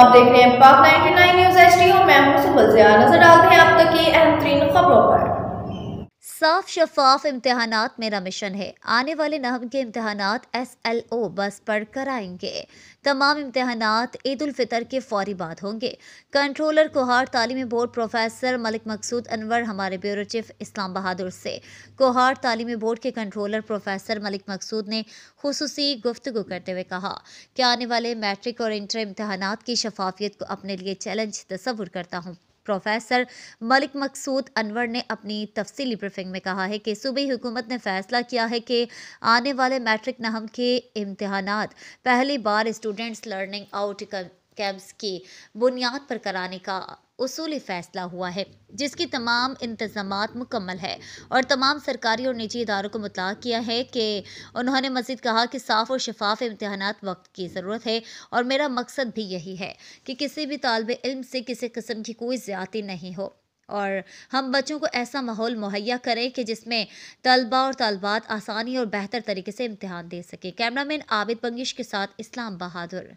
आप देख रहे हैं पाक 99 न्यूज एच टी मैं हूं सुबह से नजर डालते हैं आप तक साफ शफाफ इम्तहान मेरा मिशन है आने वाले नहम के इम्तहान एस एल ओ बस पर कराएंगे तमाम इम्तहान ईदालफ़ितर के फौरी बाद होंगे कंट्रोलर कोहार तालीमी बोर्ड प्रोफेसर मलिक मकसूद अनवर हमारे ब्यूरो चीफ इस्लाम बहादुर से कोहार तालीमी बोर्ड के कंट्रोलर प्रोफेसर मलिक मकसूद ने खसूसी गुफ्तु करते हुए कहा कि आने वाले मैट्रिक और इंटर इम्तहान की शफाफियत को अपने लिए चैलेंज तस्वुर करता हूँ प्रोफेसर मलिक मकसूद अनवर ने अपनी तफसीली ब्रीफिंग में कहा है कि सूबी हुकूमत ने फैसला किया है कि आने वाले मैट्रिक नहम के इम्तहान पहली बार स्टूडेंट्स लर्निंग आउटकम कैंप्स की बुनियाद पर कराने का उसूली फैसला हुआ है जिसकी तमाम इंतजाम मुकम्मल है और तमाम सरकारी और निजी इदारों को मुतला किया है कि उन्होंने मजीद कहा कि साफ़ और शफाफ इम्तहान वक्त की ज़रूरत है और मेरा मकसद भी यही है कि किसी भी तलब इल्म से किसी कस्म की कोई ज़्यादा नहीं हो और हम बच्चों को ऐसा माहौल मुहैया करें कि जिसमें तलबा और तलबात आसानी और बेहतर तरीके से इम्तहान दे सकें कैमरामैन आबिद बंगिश के साथ इस्लाम बहादुर